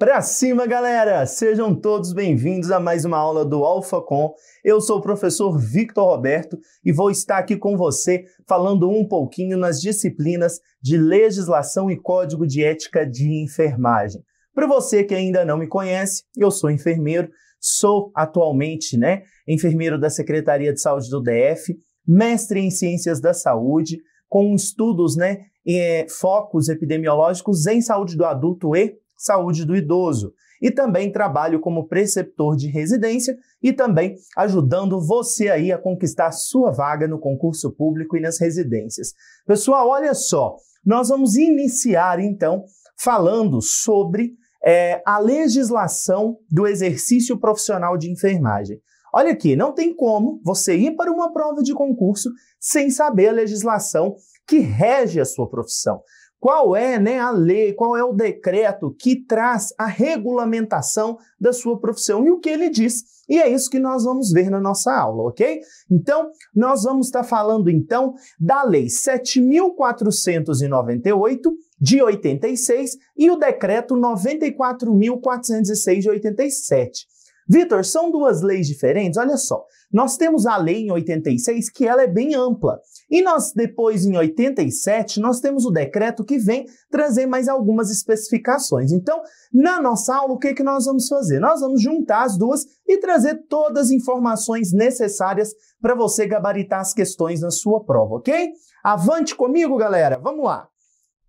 Pra cima, galera! Sejam todos bem-vindos a mais uma aula do AlphaCon. Eu sou o professor Victor Roberto e vou estar aqui com você falando um pouquinho nas disciplinas de legislação e código de ética de enfermagem. Para você que ainda não me conhece, eu sou enfermeiro, sou atualmente, né, enfermeiro da Secretaria de Saúde do DF, mestre em Ciências da Saúde, com estudos, né, é, focos epidemiológicos em saúde do adulto e saúde do idoso. E também trabalho como preceptor de residência e também ajudando você aí a conquistar sua vaga no concurso público e nas residências. Pessoal, olha só, nós vamos iniciar então falando sobre é, a legislação do exercício profissional de enfermagem. Olha aqui, não tem como você ir para uma prova de concurso sem saber a legislação que rege a sua profissão qual é né, a lei, qual é o decreto que traz a regulamentação da sua profissão e o que ele diz. E é isso que nós vamos ver na nossa aula, ok? Então, nós vamos estar falando então da Lei 7498 de 86 e o decreto 94406 de 87. Vitor, são duas leis diferentes? Olha só, nós temos a lei em 86 que ela é bem ampla. E nós depois em 87 nós temos o decreto que vem trazer mais algumas especificações. Então, na nossa aula o que é que nós vamos fazer? Nós vamos juntar as duas e trazer todas as informações necessárias para você gabaritar as questões na sua prova, OK? Avante comigo, galera. Vamos lá.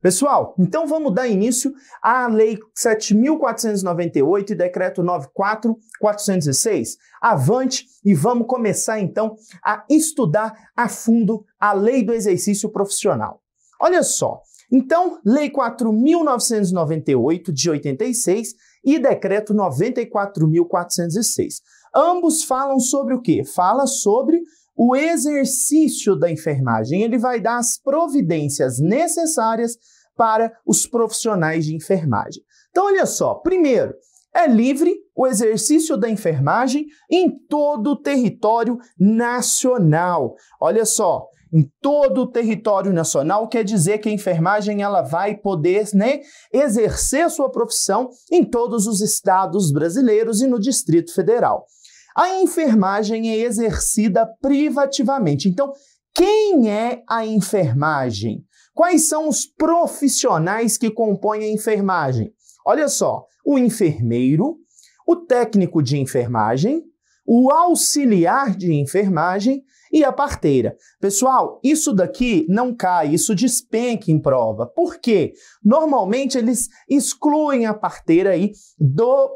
Pessoal, então vamos dar início à Lei 7.498 e Decreto 94406. Avante e vamos começar então a estudar a fundo a Lei do Exercício Profissional. Olha só, então, Lei 4.998 de 86 e Decreto 94.406. Ambos falam sobre o quê? Fala sobre o exercício da enfermagem, ele vai dar as providências necessárias para os profissionais de enfermagem. Então, olha só, primeiro, é livre o exercício da enfermagem em todo o território nacional. Olha só, em todo o território nacional quer dizer que a enfermagem ela vai poder né, exercer sua profissão em todos os estados brasileiros e no Distrito Federal. A enfermagem é exercida privativamente. Então, quem é a enfermagem? Quais são os profissionais que compõem a enfermagem? Olha só, o enfermeiro, o técnico de enfermagem, o auxiliar de enfermagem e a parteira. Pessoal, isso daqui não cai, isso despenca em prova. Por quê? Normalmente eles excluem a parteira aí do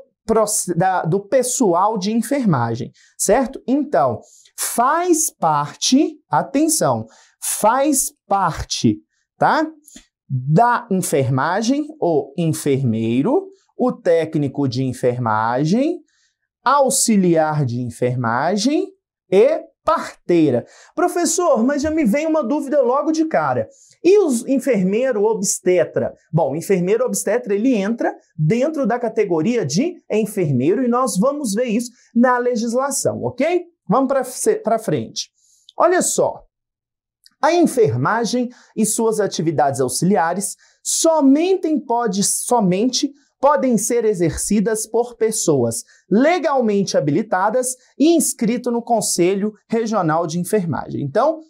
da, do pessoal de enfermagem, certo? Então, faz parte, atenção, faz parte, tá? Da enfermagem, o enfermeiro, o técnico de enfermagem, auxiliar de enfermagem e parteira. Professor, mas já me vem uma dúvida logo de cara. E os enfermeiro obstetra? Bom, o enfermeiro obstetra ele entra dentro da categoria de enfermeiro e nós vamos ver isso na legislação, ok? Vamos para frente. Olha só. A enfermagem e suas atividades auxiliares somente pode somente podem ser exercidas por pessoas legalmente habilitadas e inscrito no Conselho Regional de Enfermagem. Então,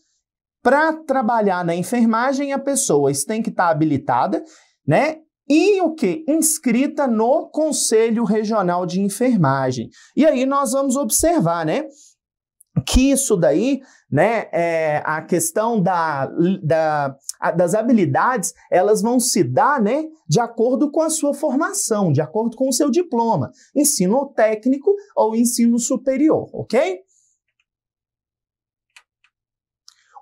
para trabalhar na enfermagem, a pessoa tem que estar tá habilitada, né? E o que? Inscrita no Conselho Regional de Enfermagem. E aí nós vamos observar, né? Que isso daí né? É, a questão da, da, a, das habilidades, elas vão se dar, né? De acordo com a sua formação, de acordo com o seu diploma, ensino técnico ou ensino superior, ok?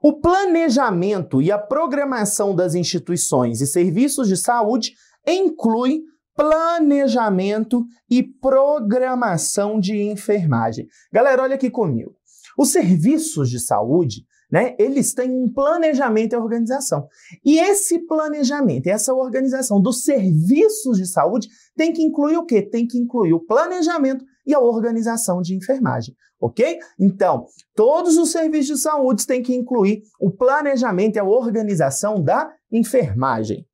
O planejamento e a programação das instituições e serviços de saúde inclui planejamento e programação de enfermagem. Galera, olha aqui comigo. Os serviços de saúde, né, eles têm um planejamento e organização. E esse planejamento, essa organização dos serviços de saúde tem que incluir o quê? Tem que incluir o planejamento e a organização de enfermagem, ok? Então, todos os serviços de saúde têm que incluir o planejamento e a organização da enfermagem.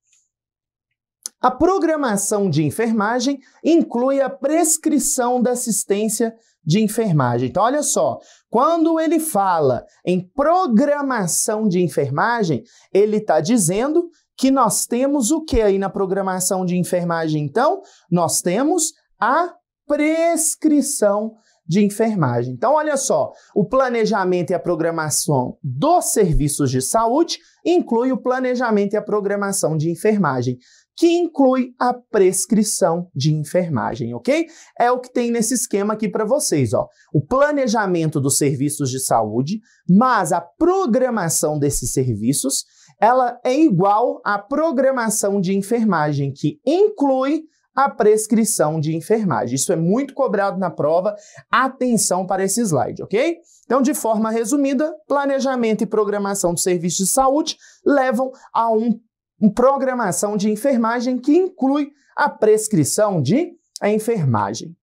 A programação de enfermagem inclui a prescrição da assistência de enfermagem. Então, olha só, quando ele fala em programação de enfermagem, ele está dizendo que nós temos o que aí na programação de enfermagem, então? Nós temos a prescrição de enfermagem. Então, olha só, o planejamento e a programação dos serviços de saúde inclui o planejamento e a programação de enfermagem que inclui a prescrição de enfermagem, ok? É o que tem nesse esquema aqui para vocês, ó. O planejamento dos serviços de saúde, mas a programação desses serviços, ela é igual à programação de enfermagem, que inclui a prescrição de enfermagem. Isso é muito cobrado na prova. Atenção para esse slide, ok? Então, de forma resumida, planejamento e programação do serviço de saúde levam a um programação de enfermagem que inclui a prescrição de enfermagem.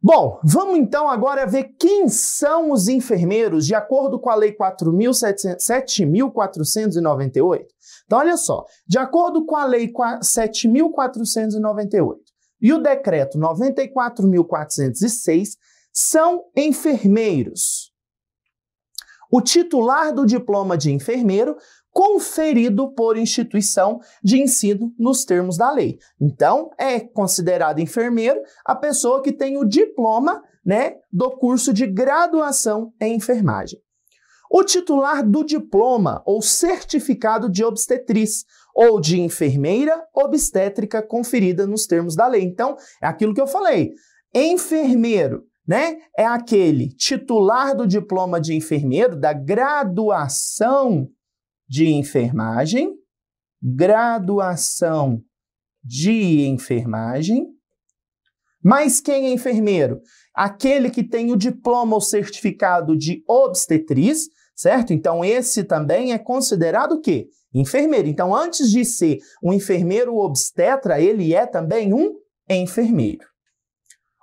Bom, vamos então agora ver quem são os enfermeiros de acordo com a Lei 7.498. Então, olha só, de acordo com a Lei 7.498 e o Decreto 94.406, são enfermeiros. O titular do diploma de enfermeiro conferido por instituição de ensino nos termos da lei. Então, é considerado enfermeiro a pessoa que tem o diploma né, do curso de graduação em enfermagem. O titular do diploma ou certificado de obstetriz ou de enfermeira obstétrica conferida nos termos da lei. Então, é aquilo que eu falei. Enfermeiro, né? É aquele titular do diploma de enfermeiro, da graduação de enfermagem, graduação de enfermagem. Mas quem é enfermeiro? Aquele que tem o diploma ou certificado de obstetriz, certo? Então esse também é considerado o quê? Enfermeiro. Então antes de ser um enfermeiro obstetra, ele é também um enfermeiro.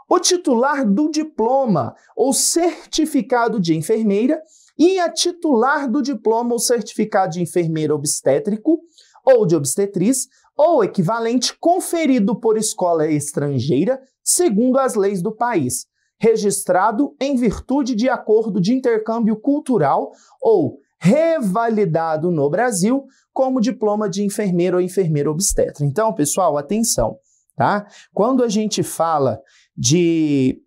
O titular do diploma ou certificado de enfermeira e a titular do diploma ou certificado de enfermeiro obstétrico ou de obstetriz ou equivalente conferido por escola estrangeira, segundo as leis do país, registrado em virtude de acordo de intercâmbio cultural ou revalidado no Brasil como diploma de enfermeiro ou enfermeira obstetra. Então, pessoal, atenção, tá? Quando a gente fala de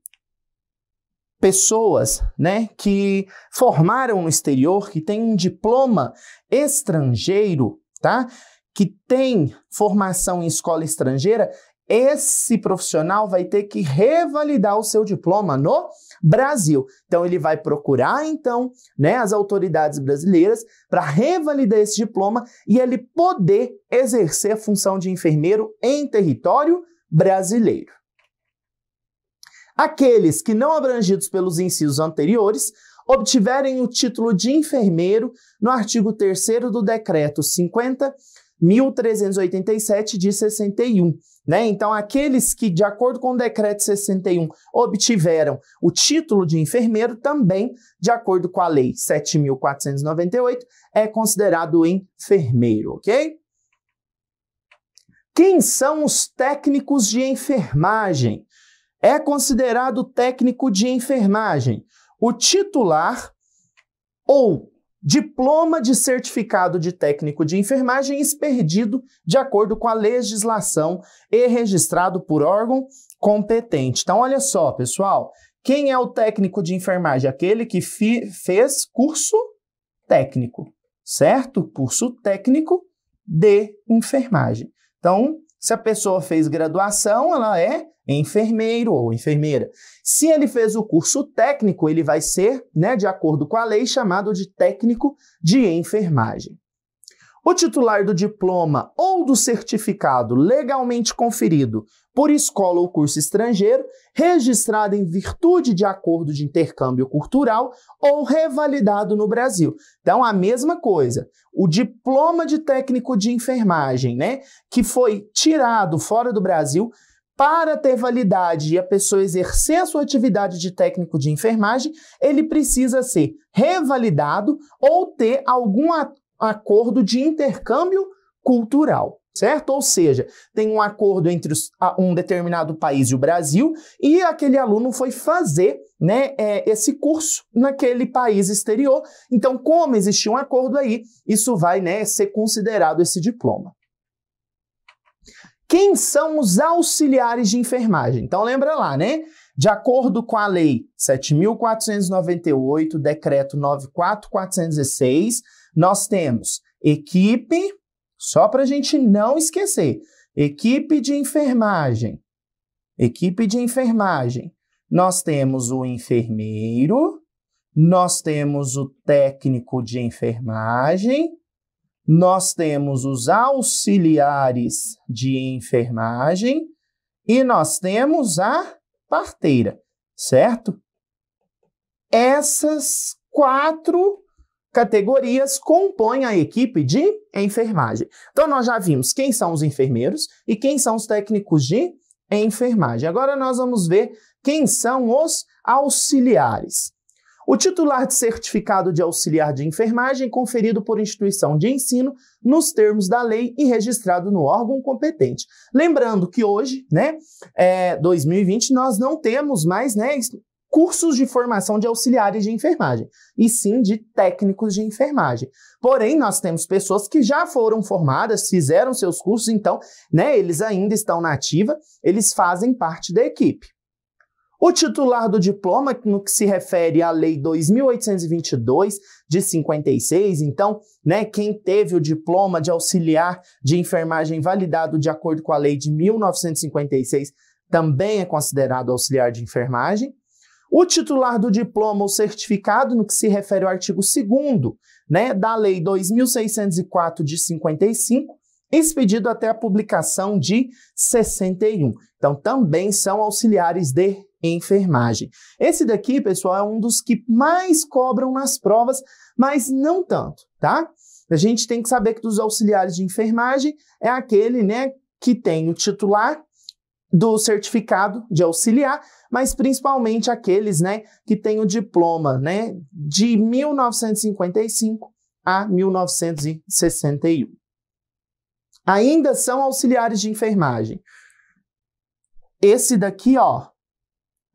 pessoas né, que formaram no exterior, que têm um diploma estrangeiro, tá? que tem formação em escola estrangeira, esse profissional vai ter que revalidar o seu diploma no Brasil. Então ele vai procurar então, né, as autoridades brasileiras para revalidar esse diploma e ele poder exercer a função de enfermeiro em território brasileiro. Aqueles que não abrangidos pelos incisos anteriores obtiverem o título de enfermeiro no artigo 3 do decreto 50 1387 de 61, né? Então, aqueles que, de acordo com o decreto 61, obtiveram o título de enfermeiro também, de acordo com a lei 7498, é considerado enfermeiro, OK? Quem são os técnicos de enfermagem? é considerado técnico de enfermagem o titular ou diploma de certificado de técnico de enfermagem expedido de acordo com a legislação e registrado por órgão competente. Então, olha só, pessoal. Quem é o técnico de enfermagem? Aquele que fez curso técnico, certo? Curso técnico de enfermagem. Então, se a pessoa fez graduação, ela é enfermeiro ou enfermeira. Se ele fez o curso técnico, ele vai ser, né, de acordo com a lei, chamado de técnico de enfermagem. O titular do diploma ou do certificado legalmente conferido por escola ou curso estrangeiro, registrado em virtude de acordo de intercâmbio cultural ou revalidado no Brasil. Então, a mesma coisa. O diploma de técnico de enfermagem, né, que foi tirado fora do Brasil, para ter validade e a pessoa exercer a sua atividade de técnico de enfermagem, ele precisa ser revalidado ou ter algum acordo de intercâmbio cultural, certo? Ou seja, tem um acordo entre os, um determinado país e o Brasil, e aquele aluno foi fazer né, é, esse curso naquele país exterior. Então, como existia um acordo aí, isso vai né, ser considerado esse diploma. Quem são os auxiliares de enfermagem? Então lembra lá, né? De acordo com a lei 7498, decreto 94416, nós temos equipe, só para a gente não esquecer, equipe de enfermagem. Equipe de enfermagem. Nós temos o enfermeiro, nós temos o técnico de enfermagem, nós temos os auxiliares de enfermagem e nós temos a parteira, certo? Essas quatro categorias compõem a equipe de enfermagem. Então, nós já vimos quem são os enfermeiros e quem são os técnicos de enfermagem. Agora, nós vamos ver quem são os auxiliares o titular de certificado de auxiliar de enfermagem conferido por instituição de ensino nos termos da lei e registrado no órgão competente. Lembrando que hoje, né, é, 2020, nós não temos mais né, cursos de formação de auxiliares de enfermagem, e sim de técnicos de enfermagem. Porém, nós temos pessoas que já foram formadas, fizeram seus cursos, então, né, eles ainda estão na ativa, eles fazem parte da equipe. O titular do diploma, no que se refere à Lei 2822 de 56, então, né, quem teve o diploma de auxiliar de enfermagem validado de acordo com a Lei de 1956 também é considerado auxiliar de enfermagem. O titular do diploma ou certificado, no que se refere ao artigo 2 né, da Lei 2604 de 55, expedido até a publicação de 61. Então, também são auxiliares de enfermagem. Esse daqui, pessoal, é um dos que mais cobram nas provas, mas não tanto, tá? A gente tem que saber que dos auxiliares de enfermagem é aquele, né, que tem o titular do certificado de auxiliar, mas principalmente aqueles, né, que tem o diploma, né, de 1955 a 1961. Ainda são auxiliares de enfermagem. Esse daqui, ó,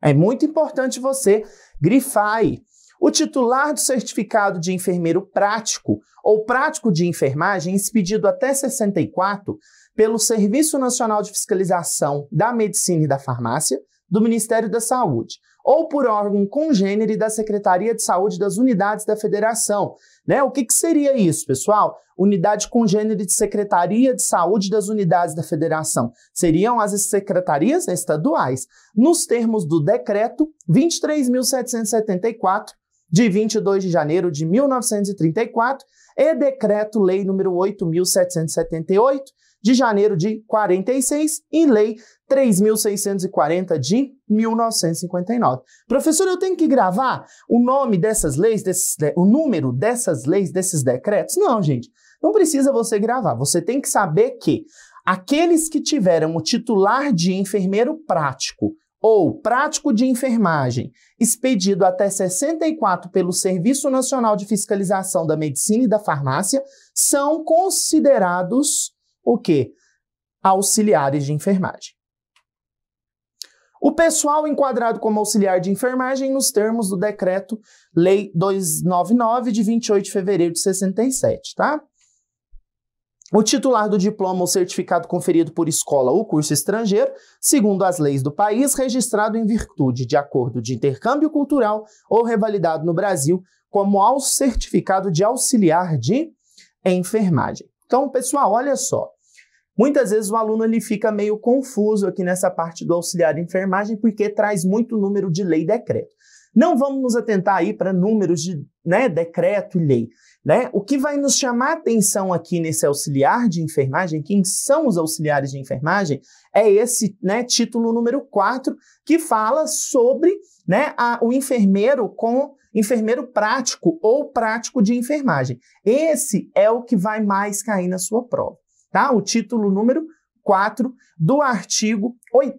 é muito importante você grifar aí. O titular do certificado de enfermeiro prático ou prático de enfermagem, expedido até 64, pelo Serviço Nacional de Fiscalização da Medicina e da Farmácia, do Ministério da Saúde, ou por órgão congênere da Secretaria de Saúde das Unidades da Federação, né? O que, que seria isso, pessoal? Unidade congênere de Secretaria de Saúde das unidades da federação. Seriam as secretarias estaduais, nos termos do decreto 23.774, de 22 de janeiro de 1934, e decreto-lei número 8.778, de janeiro de 46, e lei 3.640 de 1959. Professor, eu tenho que gravar o nome dessas leis, desses, o número dessas leis, desses decretos? Não, gente. Não precisa você gravar. Você tem que saber que aqueles que tiveram o titular de enfermeiro prático ou prático de enfermagem, expedido até 64 pelo Serviço Nacional de Fiscalização da Medicina e da Farmácia, são considerados o quê? Auxiliares de enfermagem o pessoal enquadrado como auxiliar de enfermagem nos termos do decreto lei 299 de 28 de fevereiro de 67, tá? O titular do diploma ou certificado conferido por escola ou curso estrangeiro, segundo as leis do país, registrado em virtude de acordo de intercâmbio cultural ou revalidado no Brasil como ao certificado de auxiliar de enfermagem. Então, pessoal, olha só. Muitas vezes o aluno ele fica meio confuso aqui nessa parte do auxiliar de enfermagem porque traz muito número de lei e decreto. Não vamos nos atentar aí para números de né, decreto e lei. Né? O que vai nos chamar atenção aqui nesse auxiliar de enfermagem, quem são os auxiliares de enfermagem, é esse né, título número 4, que fala sobre né, a, o enfermeiro com enfermeiro prático ou prático de enfermagem. Esse é o que vai mais cair na sua prova tá? O título número 4 do artigo 8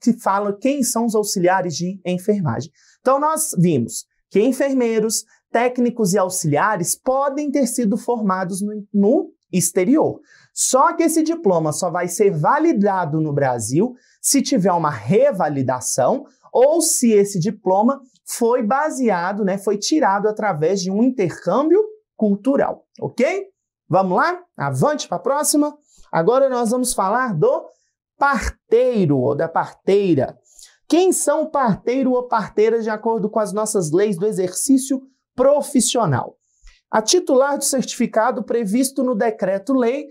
que fala quem são os auxiliares de enfermagem. Então nós vimos que enfermeiros, técnicos e auxiliares podem ter sido formados no, no exterior. Só que esse diploma só vai ser validado no Brasil se tiver uma revalidação ou se esse diploma foi baseado, né, foi tirado através de um intercâmbio cultural, ok? Vamos lá? Avante para a próxima. Agora nós vamos falar do parteiro ou da parteira. Quem são parteiro ou parteira de acordo com as nossas leis do exercício profissional? A titular do certificado previsto no Decreto-Lei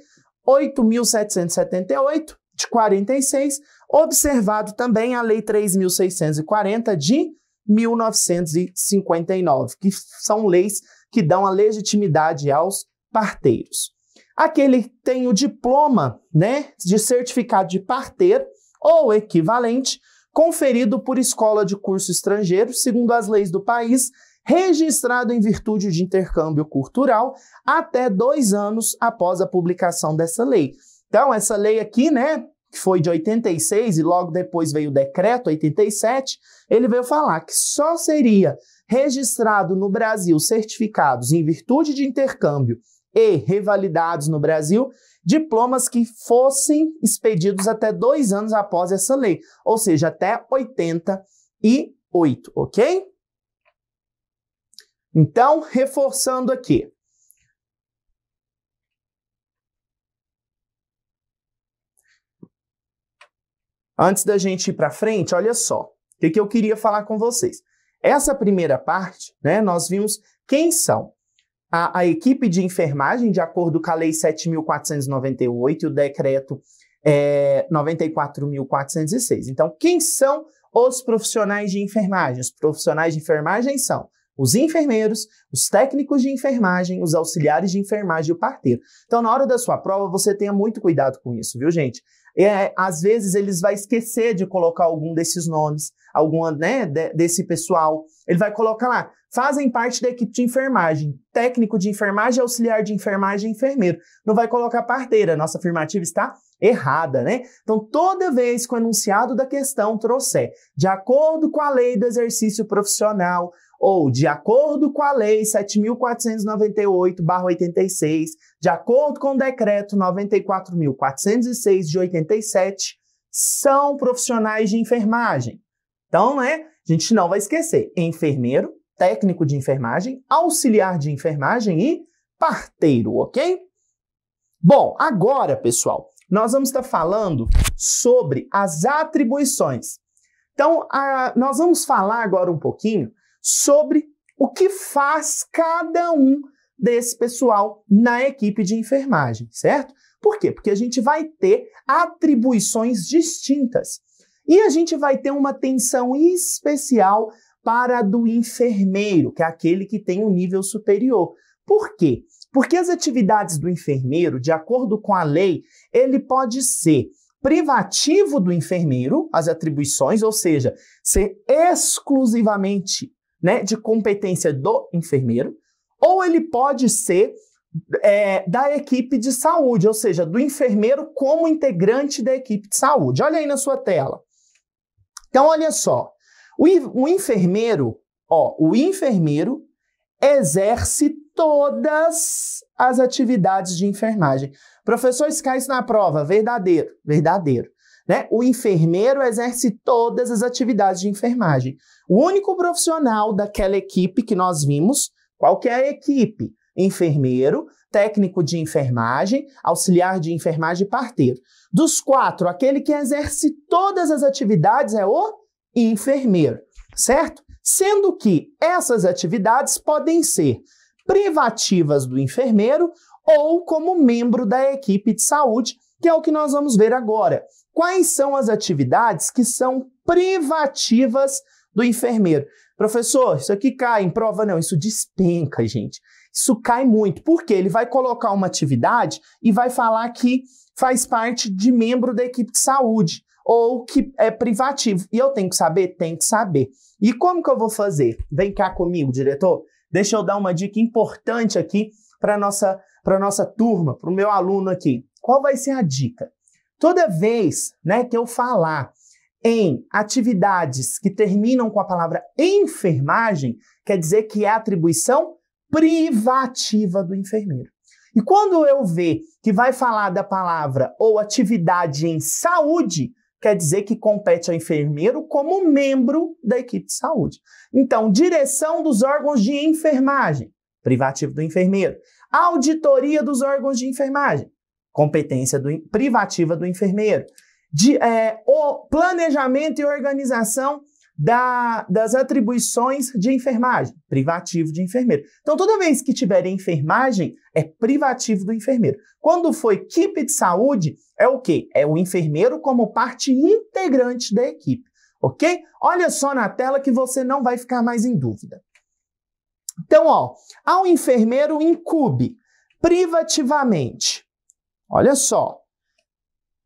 8.778, de 46, observado também a Lei 3.640, de 1959, que são leis que dão a legitimidade aos parteiros. Aquele tem o diploma né, de certificado de parteiro ou equivalente, conferido por escola de curso estrangeiro, segundo as leis do país, registrado em virtude de intercâmbio cultural até dois anos após a publicação dessa lei. Então, essa lei aqui, né, que foi de 86 e logo depois veio o decreto 87, ele veio falar que só seria registrado no Brasil certificados em virtude de intercâmbio e revalidados no Brasil diplomas que fossem expedidos até dois anos após essa lei, ou seja, até 88, ok? Então, reforçando aqui. Antes da gente ir para frente, olha só, o que, que eu queria falar com vocês. Essa primeira parte, né, nós vimos quem são a, a equipe de enfermagem, de acordo com a Lei 7.498 e o decreto é, 94.406. Então, quem são os profissionais de enfermagem? Os profissionais de enfermagem são os enfermeiros, os técnicos de enfermagem, os auxiliares de enfermagem e o parteiro. Então, na hora da sua prova, você tenha muito cuidado com isso, viu, gente? é, às vezes eles vai esquecer de colocar algum desses nomes, algum né, de, desse pessoal. Ele vai colocar lá, fazem parte da equipe de enfermagem, técnico de enfermagem, auxiliar de enfermagem, enfermeiro. Não vai colocar parteira, nossa afirmativa está errada, né? Então, toda vez que o enunciado da questão trouxer, de acordo com a lei do exercício profissional, ou de acordo com a Lei 7.498-86, de acordo com o Decreto 94.406 de 87, são profissionais de enfermagem. Então, né, a gente não vai esquecer: enfermeiro, técnico de enfermagem, auxiliar de enfermagem e parteiro, ok? Bom, agora, pessoal, nós vamos estar falando sobre as atribuições. Então, a, nós vamos falar agora um pouquinho sobre o que faz cada um desse pessoal na equipe de enfermagem, certo? Por quê? Porque a gente vai ter atribuições distintas. E a gente vai ter uma atenção especial para a do enfermeiro, que é aquele que tem um nível superior. Por quê? Porque as atividades do enfermeiro, de acordo com a lei, ele pode ser privativo do enfermeiro, as atribuições, ou seja, ser exclusivamente né, de competência do enfermeiro, ou ele pode ser é, da equipe de saúde, ou seja, do enfermeiro como integrante da equipe de saúde. Olha aí na sua tela. Então, olha só. O, o enfermeiro, ó, o enfermeiro exerce todas as atividades de enfermagem. Professor, isso cai isso na prova. Verdadeiro, verdadeiro. Né? O enfermeiro exerce todas as atividades de enfermagem. O único profissional daquela equipe que nós vimos, qual que é a equipe? Enfermeiro, técnico de enfermagem, auxiliar de enfermagem e parteiro. Dos quatro, aquele que exerce todas as atividades é o enfermeiro, certo? Sendo que essas atividades podem ser privativas do enfermeiro ou como membro da equipe de saúde, que é o que nós vamos ver agora quais são as atividades que são privativas do enfermeiro. Professor, isso aqui cai em prova? Não, isso despenca, gente. Isso cai muito, porque ele vai colocar uma atividade e vai falar que faz parte de membro da equipe de saúde ou que é privativo. E eu tenho que saber? Tenho que saber. E como que eu vou fazer? Vem cá comigo, diretor. Deixa eu dar uma dica importante aqui para nossa para nossa turma, para o meu aluno aqui. Qual vai ser a dica? Toda vez né, que eu falar em atividades que terminam com a palavra enfermagem, quer dizer que é atribuição privativa do enfermeiro. E quando eu ver que vai falar da palavra ou atividade em saúde, quer dizer que compete ao enfermeiro como membro da equipe de saúde. Então, direção dos órgãos de enfermagem, privativo do enfermeiro. Auditoria dos órgãos de enfermagem, competência do, privativa do enfermeiro. De, é, o planejamento e organização da, das atribuições de enfermagem, privativo de enfermeiro. Então, toda vez que tiver enfermagem, é privativo do enfermeiro. Quando foi equipe de saúde, é o quê? É o enfermeiro como parte integrante da equipe, ok? Olha só na tela que você não vai ficar mais em dúvida. Então, ó, ao enfermeiro incube privativamente Olha só.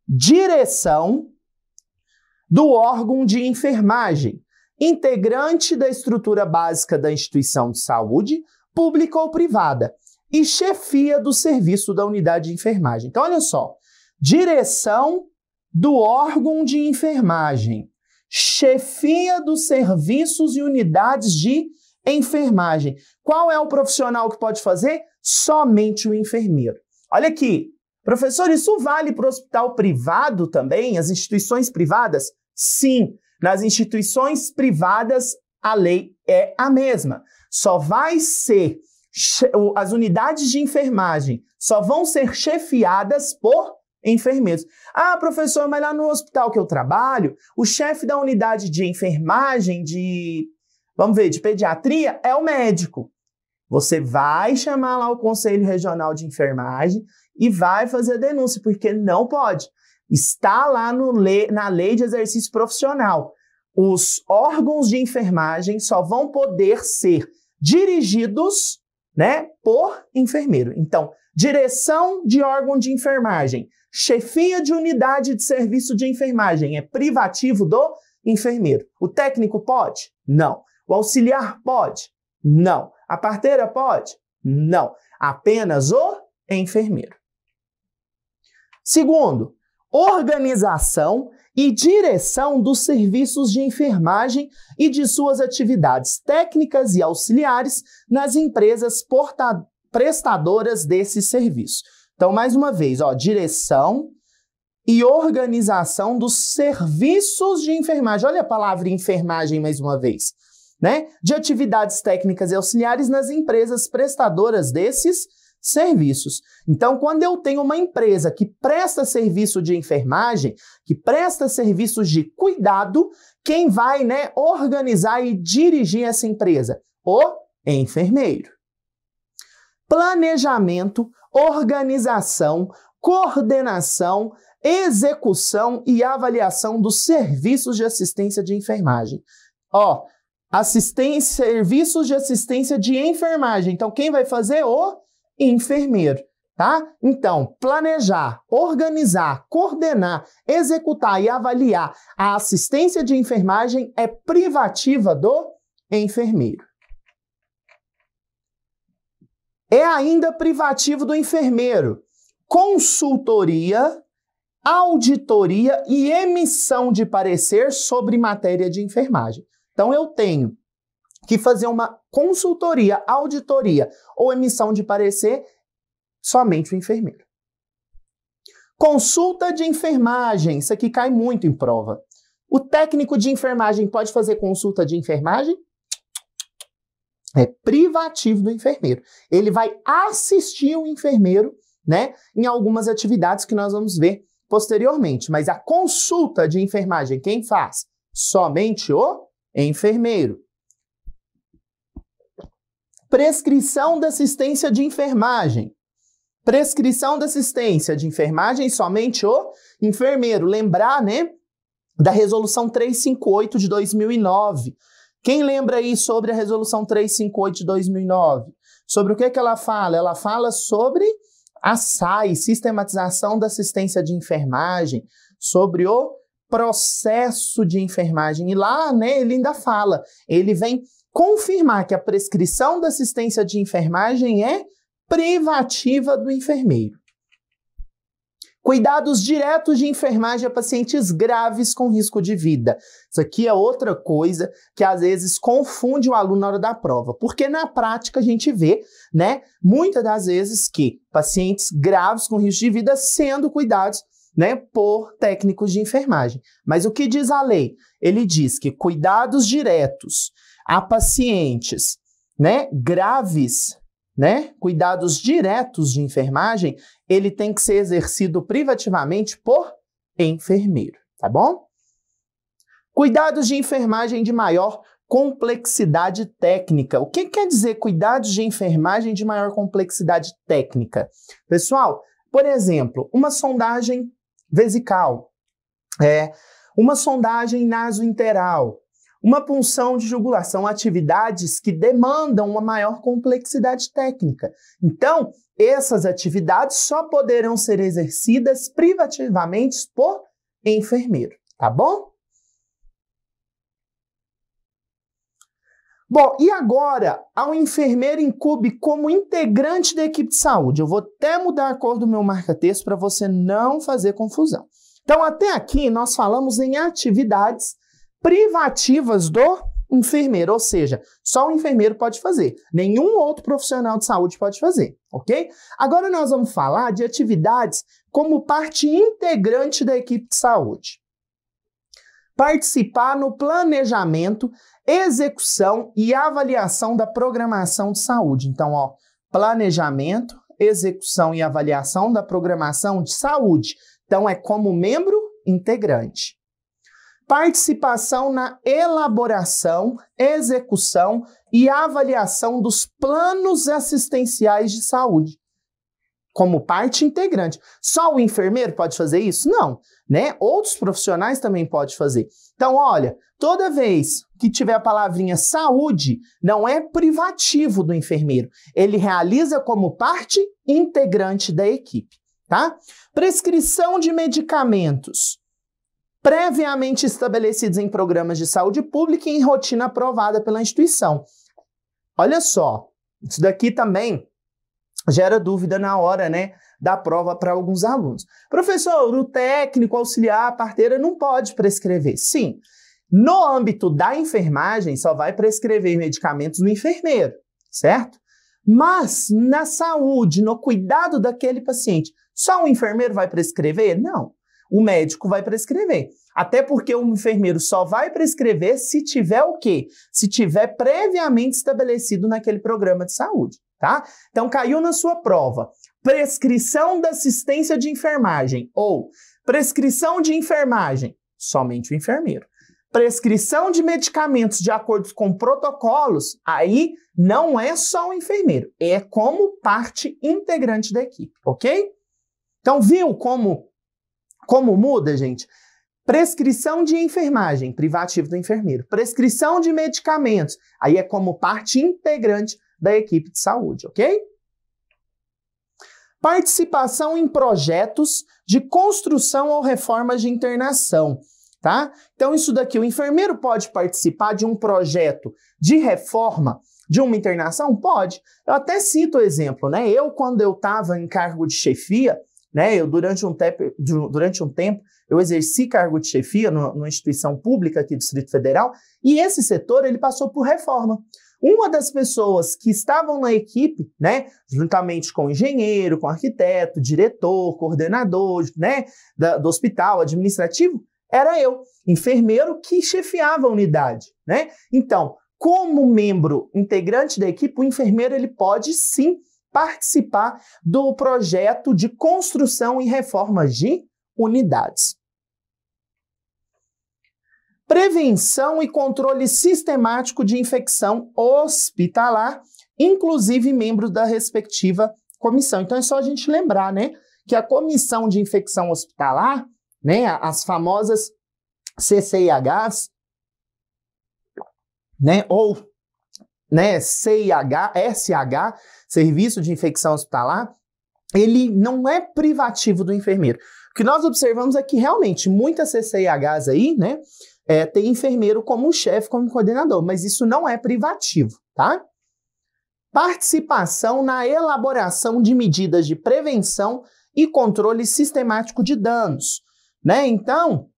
Direção do órgão de enfermagem, integrante da estrutura básica da instituição de saúde, pública ou privada, e chefia do serviço da unidade de enfermagem. Então, olha só. Direção do órgão de enfermagem, chefia dos serviços e unidades de enfermagem. Qual é o profissional que pode fazer? Somente o enfermeiro. Olha aqui, Professor, isso vale para o hospital privado também? As instituições privadas? Sim, nas instituições privadas a lei é a mesma. Só vai ser as unidades de enfermagem só vão ser chefiadas por enfermeiros. Ah, professor, mas lá no hospital que eu trabalho, o chefe da unidade de enfermagem, de, vamos ver, de pediatria, é o médico. Você vai chamar lá o Conselho Regional de Enfermagem e vai fazer a denúncia, porque não pode. Está lá no le na lei de exercício profissional. Os órgãos de enfermagem só vão poder ser dirigidos né, por enfermeiro. Então, direção de órgão de enfermagem, chefia de unidade de serviço de enfermagem é privativo do enfermeiro. O técnico pode? Não. O auxiliar pode? Não. A parteira pode? Não. Apenas o enfermeiro. Segundo, organização e direção dos serviços de enfermagem e de suas atividades técnicas e auxiliares nas empresas prestadoras desse serviço. Então, mais uma vez, ó, direção e organização dos serviços de enfermagem. Olha a palavra enfermagem mais uma vez. Né? De atividades técnicas e auxiliares nas empresas prestadoras desses serviços serviços. Então, quando eu tenho uma empresa que presta serviço de enfermagem, que presta serviços de cuidado, quem vai né, organizar e dirigir essa empresa? O enfermeiro. Planejamento, organização, coordenação, execução e avaliação dos serviços de assistência de enfermagem. Ó, assistência, serviços de assistência de enfermagem. Então, quem vai fazer? O enfermeiro, tá? Então, planejar, organizar, coordenar, executar e avaliar a assistência de enfermagem é privativa do enfermeiro. É ainda privativo do enfermeiro. Consultoria, auditoria e emissão de parecer sobre matéria de enfermagem. Então, eu tenho que fazer uma consultoria, auditoria ou emissão de parecer somente o enfermeiro. Consulta de enfermagem, isso aqui cai muito em prova. O técnico de enfermagem pode fazer consulta de enfermagem? É privativo do enfermeiro. Ele vai assistir o enfermeiro, né, em algumas atividades que nós vamos ver posteriormente, mas a consulta de enfermagem quem faz? Somente o enfermeiro prescrição da assistência de enfermagem. Prescrição da assistência de enfermagem somente o enfermeiro. Lembrar, né, da resolução 358 de 2009. Quem lembra aí sobre a resolução 358 de 2009? Sobre o que, que ela fala? Ela fala sobre a SAI, sistematização da assistência de enfermagem, sobre o processo de enfermagem. E lá, né, ele ainda fala, ele vem confirmar que a prescrição da assistência de enfermagem é privativa do enfermeiro. Cuidados diretos de enfermagem a pacientes graves com risco de vida. Isso aqui é outra coisa que às vezes confunde o aluno na hora da prova, porque na prática a gente vê, né, muitas das vezes que pacientes graves com risco de vida sendo cuidados, né, por técnicos de enfermagem. Mas o que diz a lei? Ele diz que cuidados diretos a pacientes né, graves, né, cuidados diretos de enfermagem, ele tem que ser exercido privativamente por enfermeiro, tá bom? Cuidados de enfermagem de maior complexidade técnica. O que quer dizer cuidados de enfermagem de maior complexidade técnica? Pessoal, por exemplo, uma sondagem vesical, é, uma sondagem nasointeral, uma punção de jugular são atividades que demandam uma maior complexidade técnica. Então, essas atividades só poderão ser exercidas privativamente por enfermeiro, tá bom? Bom, e agora ao enfermeiro incube como integrante da equipe de saúde. Eu vou até mudar a cor do meu marca-texto para você não fazer confusão. Então, até aqui nós falamos em atividades privativas do enfermeiro, ou seja, só o enfermeiro pode fazer, nenhum outro profissional de saúde pode fazer, ok? Agora nós vamos falar de atividades como parte integrante da equipe de saúde. Participar no planejamento, execução e avaliação da programação de saúde. Então, ó, planejamento, execução e avaliação da programação de saúde. Então, é como membro integrante participação na elaboração, execução e avaliação dos planos assistenciais de saúde como parte integrante. Só o enfermeiro pode fazer isso? Não, né? Outros profissionais também podem fazer. Então, olha, toda vez que tiver a palavrinha saúde, não é privativo do enfermeiro. Ele realiza como parte integrante da equipe, tá? Prescrição de medicamentos previamente estabelecidos em programas de saúde pública e em rotina aprovada pela instituição. Olha só, isso daqui também gera dúvida na hora, né, da prova para alguns alunos. Professor, o técnico auxiliar, a parteira não pode prescrever. Sim. No âmbito da enfermagem, só vai prescrever medicamentos no enfermeiro, certo? Mas na saúde, no cuidado daquele paciente, só o enfermeiro vai prescrever? Não o médico vai prescrever. Até porque o enfermeiro só vai prescrever se tiver o quê? Se tiver previamente estabelecido naquele programa de saúde, tá? Então caiu na sua prova. Prescrição da assistência de enfermagem ou prescrição de enfermagem, somente o enfermeiro. Prescrição de medicamentos de acordo com protocolos, aí não é só o enfermeiro, é como parte integrante da equipe, ok? Então, viu como como muda, gente? Prescrição de enfermagem, privativo do enfermeiro. Prescrição de medicamentos, aí é como parte integrante da equipe de saúde, ok? Participação em projetos de construção ou reforma de internação, tá? Então, isso daqui, o enfermeiro pode participar de um projeto de reforma de uma internação? Pode. Eu até cito o exemplo, né? Eu, quando eu estava em cargo de chefia, né? Eu, durante, um tempo, durante um tempo, eu exerci cargo de chefia no, numa instituição pública aqui do Distrito Federal e esse setor ele passou por reforma. Uma das pessoas que estavam na equipe, né, juntamente com engenheiro, com arquiteto, diretor, coordenador, né, da, do hospital administrativo, era eu, enfermeiro que chefiava a unidade, né? Então, como membro integrante da equipe, o enfermeiro ele pode sim participar do projeto de construção e reforma de unidades. Prevenção e controle sistemático de infecção hospitalar, inclusive membros da respectiva comissão. Então é só a gente lembrar, né, que a comissão de infecção hospitalar, né, as famosas CCIHs, né, ou né, CIH, SH, serviço de infecção hospitalar, ele não é privativo do enfermeiro. O que nós observamos é que realmente muitas CCIHs aí, né, é, tem enfermeiro como chefe, como coordenador, mas isso não é privativo, tá? Participação na elaboração de medidas de prevenção e controle sistemático de danos, né? Então,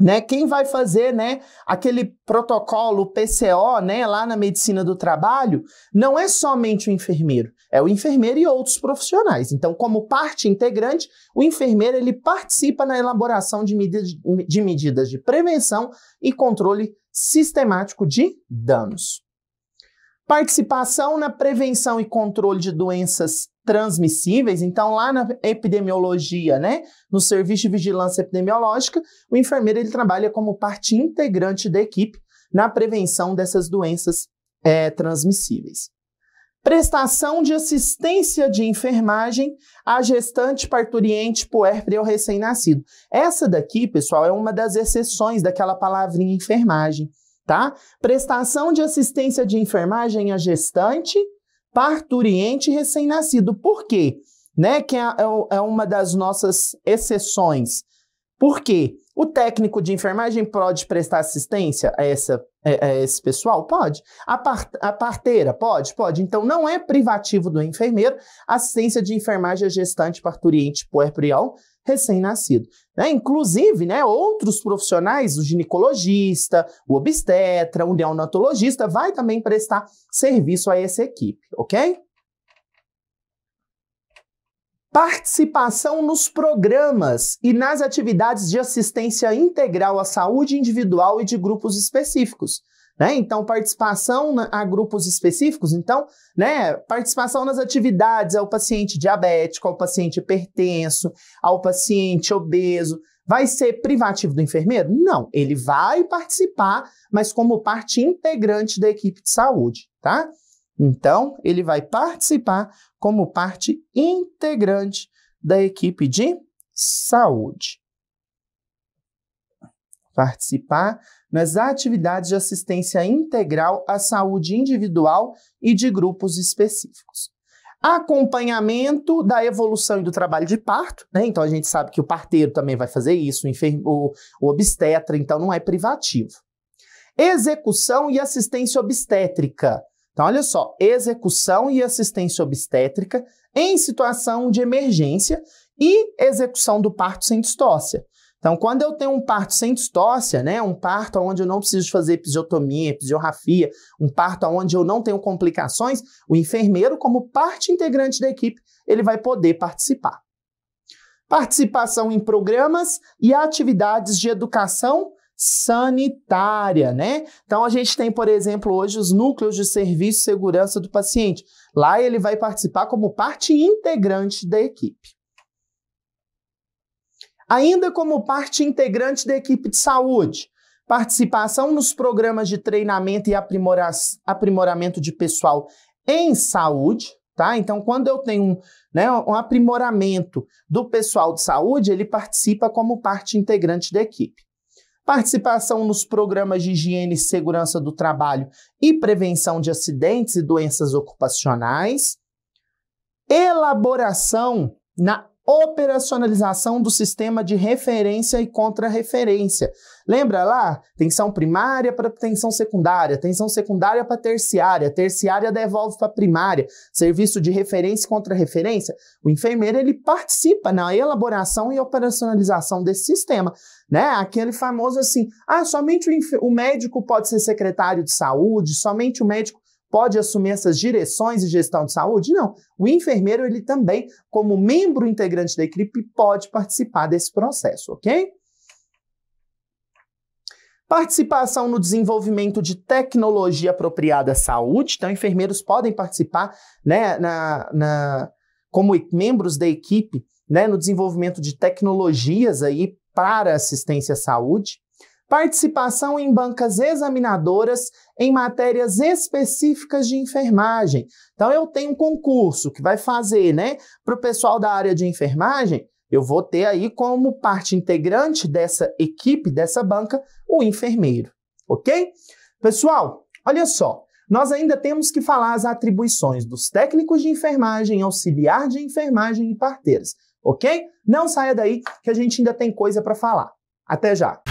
né? Quem vai fazer né, aquele protocolo PCO né, lá na medicina do trabalho não é somente o enfermeiro, é o enfermeiro e outros profissionais. Então, como parte integrante, o enfermeiro ele participa na elaboração de, medida, de medidas de prevenção e controle sistemático de danos. Participação na prevenção e controle de doenças transmissíveis, então lá na epidemiologia, né, no serviço de vigilância epidemiológica, o enfermeiro ele trabalha como parte integrante da equipe na prevenção dessas doenças é, transmissíveis. Prestação de assistência de enfermagem a gestante, parturiente, puérpera ou recém-nascido. Essa daqui, pessoal, é uma das exceções daquela palavrinha enfermagem, tá? Prestação de assistência de enfermagem a gestante, parturiente recém-nascido. Por quê? Né? Que é, é, é uma das nossas exceções. Por quê? O técnico de enfermagem pode prestar assistência a, essa, é, a, esse pessoal? Pode. A, part, a parteira? Pode, pode. Então, não é privativo do enfermeiro assistência de enfermagem gestante, parturiente, puerperial, recém-nascido. Né? Inclusive, né, outros profissionais, o ginecologista, o obstetra, o neonatologista, vai também prestar serviço a essa equipe, ok? Participação nos programas e nas atividades de assistência integral à saúde individual e de grupos específicos. Né? Então, participação a grupos específicos, então, né, participação nas atividades ao paciente diabético, ao paciente hipertenso, ao paciente obeso, vai ser privativo do enfermeiro? Não, ele vai participar, mas como parte integrante da equipe de saúde, tá? Então, ele vai participar como parte integrante da equipe de saúde. Participar nas atividades de assistência integral à saúde individual e de grupos específicos. Acompanhamento da evolução e do trabalho de parto, né? Então a gente sabe que o parteiro também vai fazer isso, o, enfermo, o, o obstetra, então não é privativo. Execução e assistência obstétrica. Então, olha só, execução e assistência obstétrica em situação de emergência e execução do parto sem distócia. Então, quando eu tenho um parto sem distócia, né, um parto onde eu não preciso fazer episiotomia, episiorrafia, um parto onde eu não tenho complicações, o enfermeiro, como parte integrante da equipe, ele vai poder participar. Participação em programas e atividades de educação sanitária, né? Então a gente tem, por exemplo, hoje os núcleos de serviço e segurança do paciente. Lá ele vai participar como parte integrante da equipe ainda como parte integrante da equipe de saúde, participação nos programas de treinamento e aprimoramento de pessoal em saúde, tá? Então, quando eu tenho um, né, um aprimoramento do pessoal de saúde, ele participa como parte integrante da equipe. Participação nos programas de higiene e segurança do trabalho e prevenção de acidentes e doenças ocupacionais. Elaboração na operacionalização do sistema de referência e contrarreferência. Lembra lá? Tensão primária para tensão secundária, tensão secundária para terciária, terciária devolve para primária, serviço de referência e contrarreferência. O enfermeiro ele participa na elaboração e operacionalização desse sistema, né? Aquele famoso assim: "Ah, somente o, o médico pode ser secretário de saúde, somente o médico pode assumir essas direções e gestão de saúde? Não. O enfermeiro, ele também, como membro integrante da equipe, pode participar desse processo, ok? Participação no desenvolvimento de tecnologia apropriada à saúde. Então, enfermeiros podem participar né, na, na como membros da equipe né, no desenvolvimento de tecnologias aí para assistência à saúde participação em bancas examinadoras em matérias específicas de enfermagem. Então, eu tenho um concurso que vai fazer, né, para o pessoal da área de enfermagem. Eu vou ter aí como parte integrante dessa equipe, dessa banca, o enfermeiro, ok? Pessoal, olha só. Nós ainda temos que falar as atribuições dos técnicos de enfermagem, auxiliar de enfermagem e parteiras, ok? Não saia daí que a gente ainda tem coisa para falar. Até já!